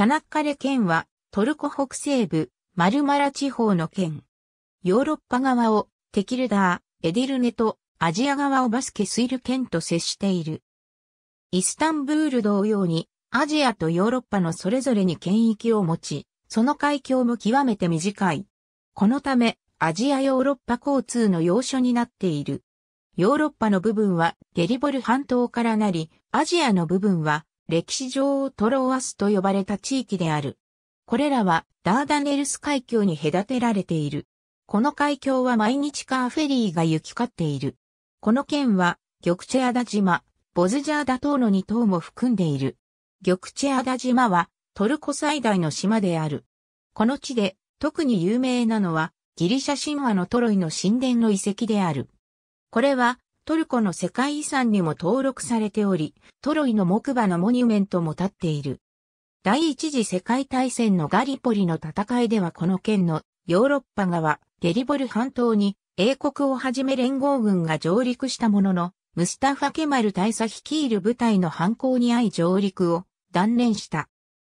チャナッカレ県はトルコ北西部マルマラ地方の県。ヨーロッパ側をテキルダー、エディルネとアジア側をバスケスイル県と接している。イスタンブール同様にアジアとヨーロッパのそれぞれに県域を持ち、その海峡も極めて短い。このためアジアヨーロッパ交通の要所になっている。ヨーロッパの部分はゲリボル半島からなり、アジアの部分は歴史上トロワスと呼ばれた地域である。これらはダーダネルス海峡に隔てられている。この海峡は毎日カーフェリーが行き交っている。この県は、玉チェアダ島、ボズジャーダ島の2島も含んでいる。玉チェアダ島は、トルコ最大の島である。この地で、特に有名なのは、ギリシャ神話のトロイの神殿の遺跡である。これは、トルコの世界遺産にも登録されており、トロイの木馬のモニュメントも立っている。第一次世界大戦のガリポリの戦いではこの県のヨーロッパ側、デリボル半島に英国をはじめ連合軍が上陸したものの、ムスタファ・ケマル大佐率いる部隊の反抗に遭い上陸を断念した。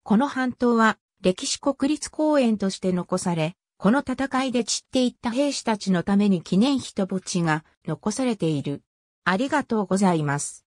この半島は歴史国立公園として残され、この戦いで散っていった兵士たちのために記念碑と墓地が残されている。ありがとうございます。